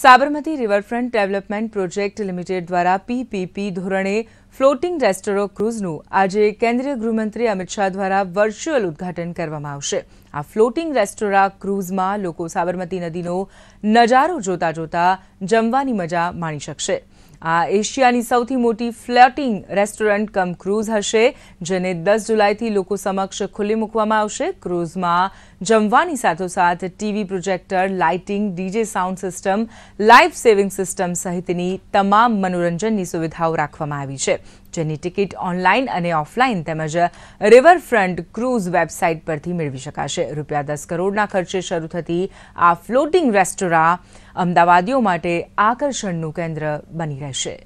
Sabarmati riverfront development project limited દ્વારા PPP ધોરણે floating restaurant ક્રૂઝનું આજે કેન્દ્રીય ગૃહમંત્રી અમિત શાહ દ્વારા વર્ચ્યુઅલ ઉદ્ઘાટન કરવામાં આવશે આ ફ્લોટિંગ રેસ્ટોરા ક્રૂઝમાં લોકો સાબરમતી નદીનો નજારો જોતા જોતા જમવાની મજા માણી શકશે આ એશિયાની સૌથી મોટી ફ્લોટિંગ રેસ્ટોરન્ટ કમ ક્રૂઝ હશે જેને દસ જુલાઈથી લોકો સમક્ષ ખુલ્લી મૂકવામાં આવશે ક્રૂઝમાં જમવાની સાથોસાથ TV projector lighting DJ sound system life saving system સહિતની તમામ મનોરંજનની સુવિધાઓ રાખવામાં આવી છે જેની ટિકિટ ઓનલાઈન અને ઓફલાઈન તેમજ રિવરફ્રન્ટ ક્રૂઝ વેબસાઇટ પરથી મેળવી શકાશે રૂપિયા દસ કરોડના ખર્ચે શરૂ થતી આ ફ્લોટિંગ રેસ્ટોરાં અમદાવાદીઓ માટે આકર્ષણનું કેન્દ્ર બની રહેશે